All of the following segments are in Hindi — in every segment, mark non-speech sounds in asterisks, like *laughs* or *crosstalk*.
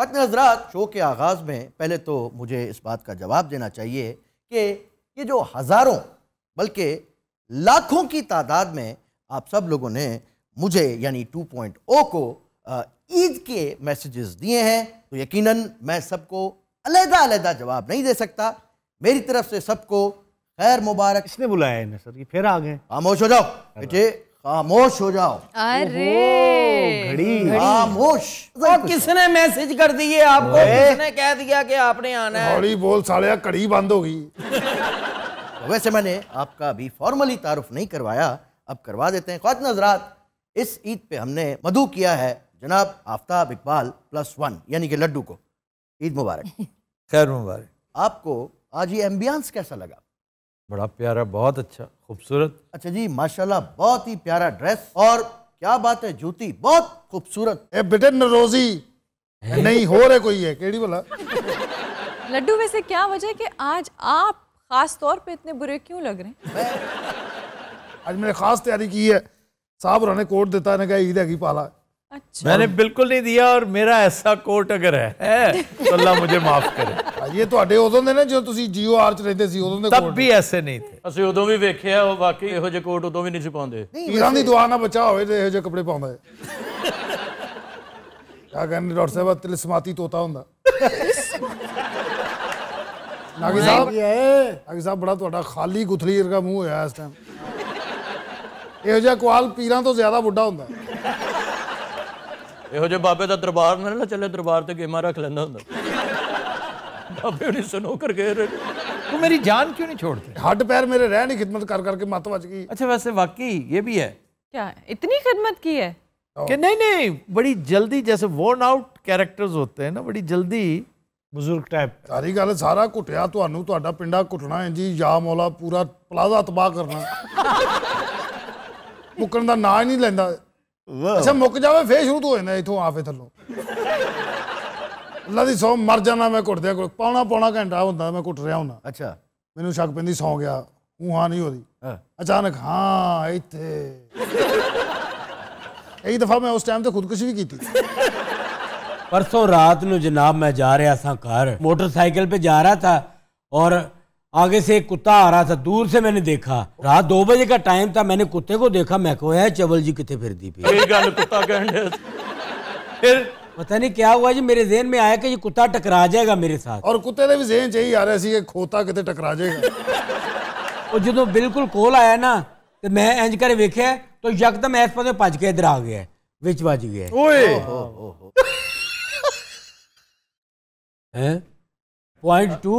फतम हजरात शो के आगाज़ में पहले तो मुझे इस बात का जवाब देना चाहिए कि ये जो हज़ारों बल्कि लाखों की तादाद में आप सब लोगों ने मुझे यानी टू पॉइंट ओ को ईद के मैसेजेस दिए हैं तो यकीनन मैं सबको अलहदा अलहदा जवाब नहीं दे सकता मेरी तरफ से सबको खैर मुबारक इसने बुलाया है सर ये फिर आ गए खामोश हो जाओ बेटे खामोश हो जाओ अरे घड़ी खामोश और किसने मैसेज कर दिए आपको किसने कह दिया कि आपने आना है हौली बोल साले कड़ी बंद हो गई *laughs* वैसे मैंने आपका अभी फॉर्मली तारुफ नहीं करवाया अब करवा देते हैं खात नजरात इस ईद पे हमने मधु किया है जनाब आफ्ताब इकबाल प्लस वन यानी कि लड्डू को ईद मुबारक *laughs* खैर मुबारक आपको आज ये एम्बियंस कैसा लगा बड़ा प्यारा बहुत अच्छा खूबसूरत अच्छा जी माशाल्लाह बहुत ही प्यारा ड्रेस और क्या बात है जूती बहुत खूबसूरत रोजी नहीं हो रहे कोई है केड़ी बोला लड्डू वैसे क्या वजह कि आज आप खास तौर पे इतने बुरे क्यों लग रहे हैं आज मैंने खास तैयारी की है साहब उन्होंने कोट देता है ना कहा ईद है की पाला है अच्छा मैंने बिल्कुल नहीं दिया और मेरा ऐसा कोट ਅਗਰ ਹੈ ਹੈ ਤਾਂ ਅੱਲਾ ਮੁਝੇ ਮਾਫ ਕਰੇ ਇਹ ਤੁਹਾਡੇ ਉਦੋਂ ਦੇ ਨੇ ਜਦੋਂ ਤੁਸੀਂ ਜੀਓ ਆਰ ਚ ਰਹਿੰਦੇ ਸੀ ਉਦੋਂ ਦੇ ਕੋਟ ਤਬ ਵੀ ਐਸੇ ਨਹੀਂ ਥੇ ਅਸੀਂ ਉਦੋਂ ਵੀ ਵੇਖਿਆ ਉਹ ਵਾਕਈ ਇਹੋ ਜਿਹੇ ਕੋਟ ਉਦੋਂ ਵੀ ਨਹੀਂ ਸੀ ਪਾਉਂਦੇ ਪੀਰਾਂ ਦੀ ਦੁਆ ਨਾ ਬਚਾ ਹੋਵੇ ਤੇ ਇਹੋ ਜਿਹੇ ਕੱਪੜੇ ਪਾਉਂਦਾ ਹੈ ਕਿਆ ਕਹਿੰਦੇ ਡਾਕਟਰ ਸਾਹਿਬ ਤਿਲਸਮਾਤੀ ਤੋਤਾ ਹੁੰਦਾ ਨਾਗੀ ਸਾਹਿਬ ਨਾਗੀ ਸਾਹਿਬ ਬੜਾ ਤੁਹਾਡਾ ਖਾਲੀ ਗੁਥਲੀਰ ਦਾ ਮੂੰਹ ਹੋਇਆ ਇਸ ਟਾਈਮ ਇਹੋ ਜਿਹਾ ਕੁਆਲ ਪੀਰਾਂ ਤੋਂ ਜ਼ਿਆਦਾ ਵੱਡਾ ਹੁੰਦਾ ਹੈ ਇਹੋ ਜਿਹੇ ਬਾਬੇ ਦਾ ਦਰਬਾਰ ਨਾ ਚੱਲੇ ਦਰਬਾਰ ਤੇ ਗੇਮਾਂ ਰੱਖ ਲੈਂਦਾ ਹੁੰਦਾ ਬਾਬੇ ਉਹਨੇ ਸੁਣੋ ਕਰ ਗਏ तू मेरी जान क्यों नहीं छोड़ते हट पैर मेरे रह नहीं खिदमत कर करके मत बच गई अच्छा वैसे वाकई ये भी है क्या इतनी खिदमत की है कि नहीं नहीं बड़ी जल्दी जैसे वर्न आउट कैरेक्टर्स होते हैं ना बड़ी जल्दी ਬਜ਼ੁਰਗ ਟਾਈਪ ਸਾਰੀ ਗੱਲ ਸਾਰਾ ਘੁੱਟਿਆ ਤੁਹਾਨੂੰ ਤੁਹਾਡਾ ਪਿੰਡਾ ਘੁੱਟਣਾ ਹੈ ਜੀ ਯਾ ਮੌਲਾ ਪੂਰਾ ਪਲਾਜ਼ਾ ਤਬਾਹ ਕਰਨਾ ਮੁੱਕਣ ਦਾ ਨਾਂ ਹੀ ਨਹੀਂ ਲੈਂਦਾ अच्छा मुक जाए फिर शुरू तो होना इतों आ फिर थलो लादी सौ मर जाना मैं घुट पौना पौना घंटा होता मैं घुट रहा हूं अच्छा मैं शक पी सौ गया हाँ नहीं हो रही अचानक हाँ इतने एक दफा मैं उस टाइम तो खुदकुशी भी की परसों रात जनाब मैं जा रहा था मोटरसाइकिल पे जा रहा था और आगे से एक कुत्ता आ रहा था दूर से मैंने देखा रात दो बजे का टाइम था मैंने कुत्ते को देखा मैं को है चवल जी कितने फिर दी पी कुत्ता फिर पता नहीं क्या हुआ जी मेरे जेहन में आया कि ये कुत्ता टकरा जाएगा मेरे साथ और कुत्ते ने भी जेहन चाहिए रहा है खोता कितने टकरा जाएगा और जो तो बिल्कुल कोल आया ना तो मैं इंज कर वेखे तो यकदम ऐस पास भज के इधर आ गया विच बज गया पॉइंट टू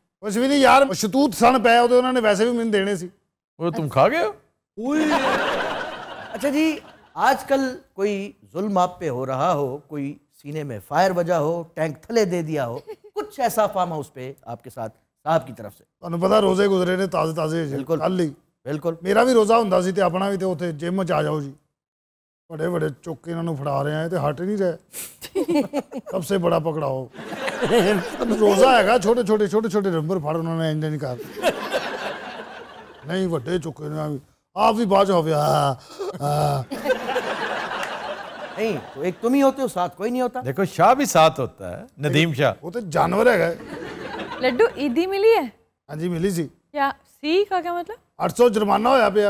ਕੁਝ ਵੀ ਨਹੀਂ ਯਾਰ ਸ਼ਤੂਤ ਸਣ ਪਿਆ ਉਹਦੇ ਉਹਨਾਂ ਨੇ ਵੈਸੇ ਵੀ ਮੈਨੂੰ ਦੇਣੇ ਸੀ ਉਹ ਤੁਮ ਖਾ ਗਏ ਓਏ अच्छा जी आजकल कोई जुल्म आप पे हो रहा हो कोई सीने में फायर वजह हो टैंक थले दे दिया हो कुछ ऐसा फार्म हाउस पे आपके साथ साहब की तरफ से ਤੁਹਾਨੂੰ ਪਤਾ ਰੋਜ਼ੇ ਗੁਜ਼ਰੇ ਨੇ ਤਾਜ਼ੇ ਤਾਜ਼ੇ ਬਿਲਕੁਲ ਕੱਲ ਹੀ ਬਿਲਕੁਲ ਮੇਰਾ ਵੀ ਰੋਜ਼ਾ ਹੁੰਦਾ ਸੀ ਤੇ ਆਪਣਾ ਵੀ ਤੇ ਉੱਥੇ ਜਿਮ ਚ ਆ ਜਾਓ ਜੀ बड़े बड़े चौके इन्होंने फड़ा रहे हैं तो हट नहीं रहे सबसे बड़ा पकड़ाओ रोजा है छोटे छोटे छोटे छोटे नंबर फड़ उन्होंने इंजन नहीं कर नहीं वे चुके आप भी बाज हो गया नहीं तो एक तुम ही होते हो साथ कोई नहीं होता देखो शाह भी साथ होता है नदीम शाह वो तो जानवर है लड्डू ईदी मिली है हाँ जी मिली जी क्या सी का क्या मतलब आठ सौ जुर्माना होया पे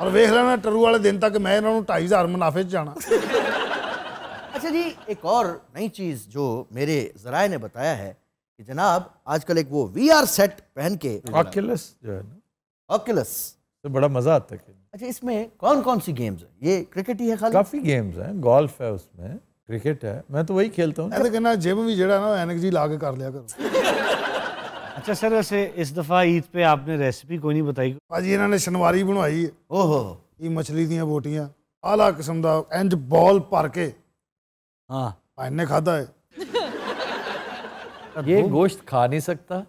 और वेख ਲੈਣਾ ਟਰੂ ਵਾਲੇ ਦਿਨ ਤੱਕ ਮੈਂ ਇਹਨਾਂ ਨੂੰ 2500 ਮੁਨਾਫੇ 'ਚ ਜਾਣਾ अच्छा जी एक और नई चीज़ जो मेरे जराए ने बताया है कि जनाब आजकल एक वो वी आर सेट पहन के ऑक्यूलस जो है ना ऑक्यूलस तो बड़ा मज़ा आता है अच्छा इसमें कौन कौन सी गेम्स हैं ये क्रिकेट ही है खाली काफ़ी गेम्स हैं गोल्फ है उसमें क्रिकेट है मैं तो वही खेलता हूँ कहना जिम भी जरा ना एनर्जी ला के कर लिया करो अच्छा सर वैसे इस दफ़ा ईद पे आपने रेसिपी कोई नहीं बताई भाजी इन्होंने शनवारी बनवाई है ओहो ये मछली ਮਛਲੀ बोटियां आला किस्म ਕਿਸਮ ਦਾ बॉल भर के ਕੇ हाँ ਭਾਈ ਨੇ ਖਾਦਾ ਹੈ ये गोश्त खा नहीं सकता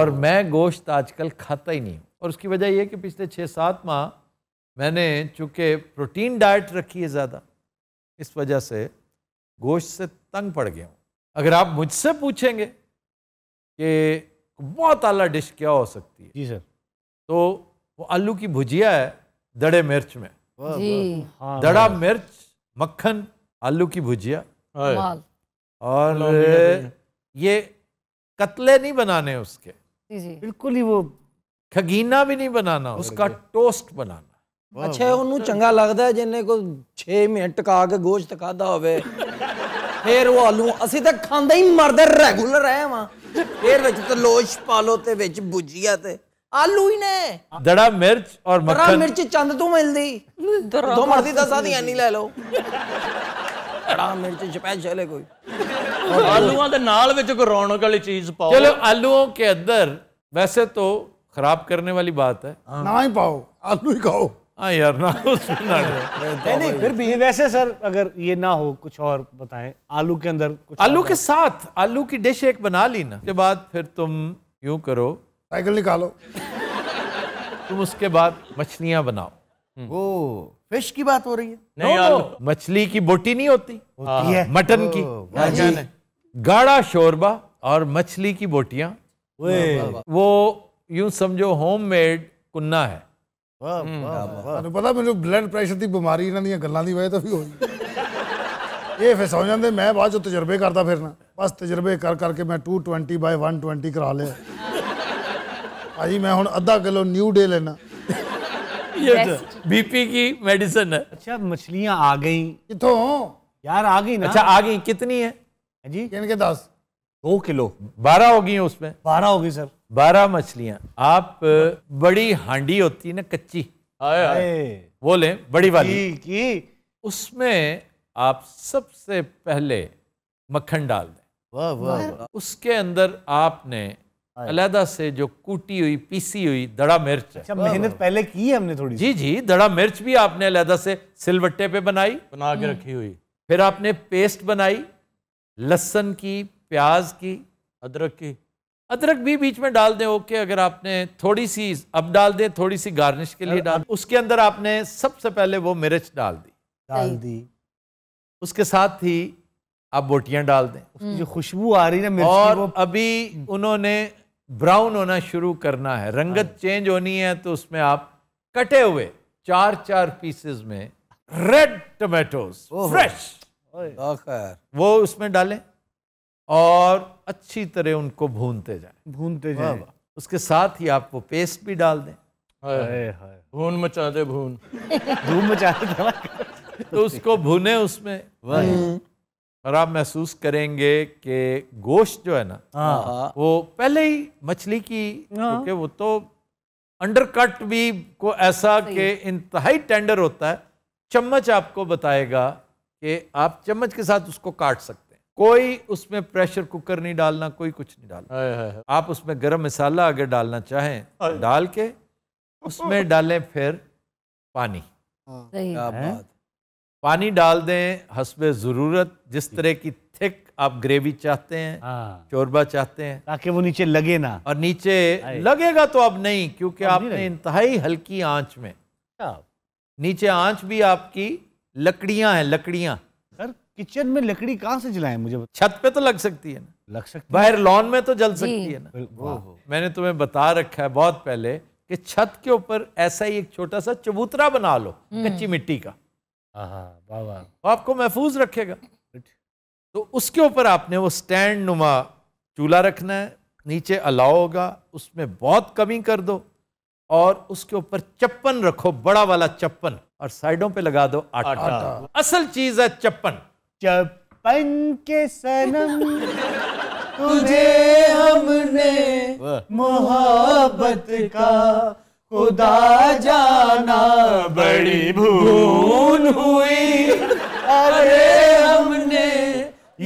और मैं गोश्त आजकल खाता ही नहीं और उसकी वजह यह कि पिछले छः सात माह मैंने चूंकि प्रोटीन डाइट रखी है ज़्यादा इस वजह से गोश्त से तंग पड़ गया हूँ अगर आप मुझसे पूछेंगे कि बहुत आला डिश क्या हो सकती है जी सर तो वो आलू की भुजिया है दड़े मिर्च में जी। हाँ, दड़ा हाँ। मिर्च मक्खन आलू की भुजिया और ये कतले नहीं बनाने उसके बिल्कुल ही वो खगीना भी नहीं बनाना उसका टोस्ट बनाना अच्छा चंगा लगता है जिन्हें को छे मिनट ਕਾ गोश्त खादा हो ਫੇਰ ਉਹ ਆਲੂ ਅਸੀਂ ਤਾਂ ਖਾਂਦਾ ਹੀ ਮਰਦੇ ਰੈਗੂਲਰ ਆ ਵਾ ਫੇਰ ਵਿੱਚ ਤੇ ਲੋਸ਼ ਪਾ ਲੋ ਤੇ ਵਿੱਚ ਬੁਜੀਆ ਤੇ ਆਲੂ ਹੀ ਨੇ ਦੜਾ ਮਿਰਚ ਔਰ ਮੱਖਣ ਦੜਾ ਮਿਰਚ ਚੰਦ ਤੋਂ ਮਿਲਦੀ ਦੋ ਮਰਦੀ ਦਸਾਂ ਦੀ ਐਨੀ ਲੈ ਲਓ ਦੜਾ ਮਿਰਚ ਸਪੈਸ਼ਲ ਹੈ ਕੋਈ ਆਲੂਆਂ ਦੇ ਨਾਲ ਵਿੱਚ ਕੋਈ ਰੌਣਕ ਵਾਲੀ ਚੀਜ਼ ਪਾਓ ਚਲੋ ਆਲੂਆਂ ਕੇ ਅੰਦਰ ਵੈਸੇ ਤੋਂ ਖਰਾਬ ਕਰਨ ਵਾਲੀ ਬਾਤ ਹੈ ਨਾ ਹੀ ਪਾਓ ਆਲੂ ਹੀ ਖਾਓ हाँ यार ना *laughs* नहीं फिर भी वैसे सर अगर ये ना हो कुछ और बताएं आलू के अंदर कुछ आलू के साथ आलू की डिश एक बना ली ना उसके बाद फिर तुम यूं करो साइकिल निकालो तुम उसके बाद मछलियां बनाओ वो हम्म। फिश की बात हो रही है नहीं यार मछली की बोटी नहीं होती होती हाँ, है मटन की हाँ गाढ़ा शोरबा और मछली की बोटियां वो यूं समझो होममेड कुन्ना है ਵਾਹ ਵਾਹ ਤੁਹਾਨੂੰ ਪਤਾ ਮੈਨੂੰ ਬਲੱਡ ਪ੍ਰੈਸ਼ਰ ਦੀ ਬਿਮਾਰੀ ਇਹਨਾਂ ਦੀਆਂ ਗੱਲਾਂ ਦੀ ਵਜ੍ਹਾ ਤੋਂ ਵੀ ਹੋਈ ਇਹ ਫਿਰ ਸੌ ਜਾਂਦੇ ਮੈਂ ਬਾਅਦ ਚ ਤਜਰਬੇ ਕਰਦਾ ਫਿਰਨਾ ਬਸ ਤਜਰਬੇ ਕਰ ਕਰਕੇ ਮੈਂ 220 ਬਾਈ 120 ਕਰਾ ਲਿਆ ਭਾਜੀ मैं ਹੁਣ ਅੱਧਾ ਕਿਲੋ ਨਿਊ ਡੇ ਲੈਣਾ ये बीपी की मेडिसिन है अच्छा मछलियां आ गई कितों यार आ गई ना अच्छा आ गई कितनी है जी इनके दस दो किलो बारह हो गई उसमें बारह हो गई सर बारह मछलियां आप बड़ी हांडी होती है ना कच्ची आए, आए। बोले बड़ी वाली की, की। उसमें आप सबसे पहले मक्खन डाल दें वाह वाह वा। उसके अंदर आपने अलहदा से जो कूटी हुई पीसी हुई दड़ा मिर्च अच्छा मेहनत पहले की है हमने थोड़ी जी जी दड़ा मिर्च भी आपने अलहदा से सिलवट्टे पे बनाई बना के हम्म। रखी हुई फिर आपने पेस्ट बनाई लहसन की प्याज की अदरक की अदरक भी बीच में डाल दें ओके अगर आपने थोड़ी सी अब डाल दें थोड़ी सी गार्निश के लिए डाल उसके अंदर आपने सबसे पहले वो मिर्च डाल दी डाल दी उसके साथ ही आप बोटियां डाल दें उसकी जो हम्म। खुशबू आ रही है मिर्च और वो अभी हम्म। उन्होंने ब्राउन होना शुरू करना है रंगत हाँ। चेंज होनी है तो उसमें आप कटे हुए चार चार पीसेस में रेड टोमेटोज फ्रेश वो उसमें डालें और अच्छी तरह उनको भूनते जाए भूनते जाए उसके साथ ही आप वो पेस्ट भी डाल दें भून मचा दे भून धूम *laughs* मचा दे तो उसको भूने उसमें हम्म। और आप महसूस करेंगे कि गोश्त जो है ना हाँ। वो पहले ही मछली की हाँ। क्योंकि वो तो अंडरकट भी को ऐसा कि इंतहाई टेंडर होता है चम्मच आपको बताएगा कि आप चम्मच के साथ उसको काट सकते कोई उसमें प्रेशर कुकर नहीं डालना कोई कुछ नहीं डालना है है। आप उसमें गरम मसाला अगर डालना चाहें डाल के उसमें डालें फिर पानी हाँ। पानी डाल दें हसबे ज़रूरत जिस तरह की थिक आप ग्रेवी चाहते हैं हाँ। चोरबा चाहते हैं ताकि वो नीचे लगे ना और नीचे लगेगा तो अब नहीं क्योंकि आपने इंतहाई हल्की आंच में नीचे आंच भी आपकी लकड़ियां हैं लकड़ियां किचन में लकड़ी कहाँ से जलाए मुझे छत पे तो लग सकती है ना लग सकती बाहर लॉन में तो जल सकती है ना मैंने तुम्हें बता रखा है बहुत पहले कि छत के ऊपर ऐसा ही एक छोटा सा चबूतरा बना लो हम्म। कच्ची मिट्टी का तो आपको महफूज रखेगा तो उसके ऊपर आपने वो स्टैंड नुमा चूल्हा रखना है नीचे अलाव होगा उसमें बहुत कमी कर दो और उसके ऊपर चप्पन रखो बड़ा वाला चप्पन और साइडों पे लगा दो आटा, आटा। असल चीज है चप्पन चप्पन के सनम *laughs* तुझे हमने मोहब्बत का खुदा जाना बड़ी भूल हुई अरे हमने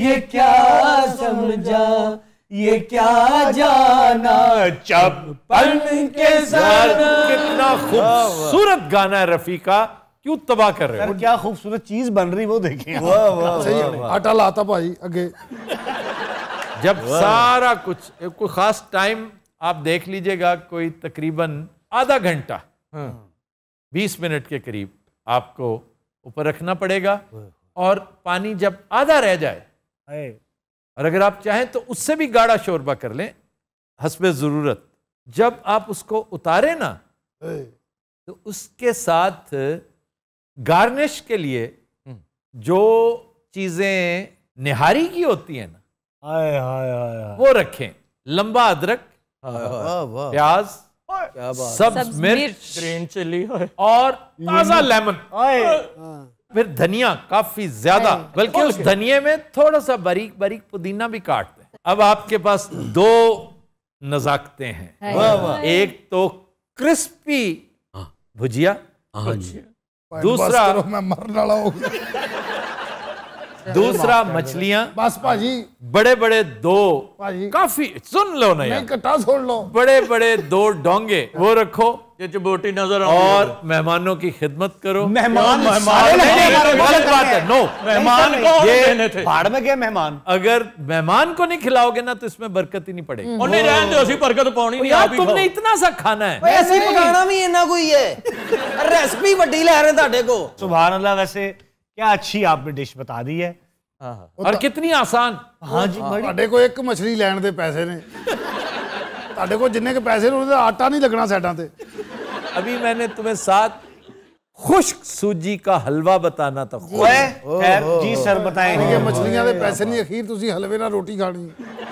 ये क्या समझा ये क्या जाना चप्पन के सनम कितना खूबसूरत गाना है का क्यों तबाह कर रहे हो क्या खूबसूरत चीज बन रही वो देखिए आटा लाता भाई आगे जब सारा कुछ कोई खास टाइम आप देख लीजिएगा कोई तकरीबन आधा घंटा हाँ। बीस मिनट के करीब आपको ऊपर रखना पड़ेगा और पानी जब आधा रह जाए और अगर आप चाहें तो उससे भी गाढ़ा शोरबा कर लें हसब ज़रूरत जब आप उसको उतारे ना तो उसके साथ गार्निश के लिए हम्म। जो चीजें निहारी की होती है ना आए, हाय हाय वो रखें लंबा अदरक प्याज सब मिर्च ग्रीन चिली और ताजा लेमन हाँ। हाँ। फिर धनिया काफी ज्यादा बल्कि उस धनिया में थोड़ा सा बारीक बारीक पुदीना भी काट हैं अब आपके पास दो नजाकते हैं एक तो क्रिस्पी हाँ। भुजिया दूसरा मैं मर लड़ा हो दूसरा मछलियां बस भाजी बड़े बड़े दो काफी सुन लो ना यार कटा छोड़ लो बड़े बड़े दो डोंगे वो रखो ये चिबोटी नजर और मेहमानों की खिदमत करो मेहमान गलत बात है नो मेहमान को ये भाड़ में गए मेहमान अगर मेहमान को नहीं खिलाओगे ना तो इसमें बरकत ही नहीं पड़ेगी उन्हें रहने दो उसी बरकत पानी नहीं यार तुमने इतना सा खाना है ऐसे पकाना भी इतना कोई है रेसिपी ਵੱਡੀ ਲੈ रहे ਤੁਹਾਡੇ को ਸੁਭਾਨ अल्लाह वैसे क्या अच्छी आपने डिश बता दी है हाँ, हाँ। और कितनी आसान हाँ जी ਤੁਹਾਡੇ हाँ, को एक मछली ਲੈਣ ਦੇ ਪੈਸੇ ਨੇ ਤੁਹਾਡੇ ਕੋ ਜਿੰਨੇ ਕੇ ਪੈਸੇ ਨੇ आटा नहीं लगना सेटा ਸਾਈਡਾਂ अभी मैंने तुम्हें साथ खुश्क सूजी का हलवा बताना था जी, जी सर बताएं मछलियां पैसे नहीं अखीर तुम हलवे ना रोटी खानी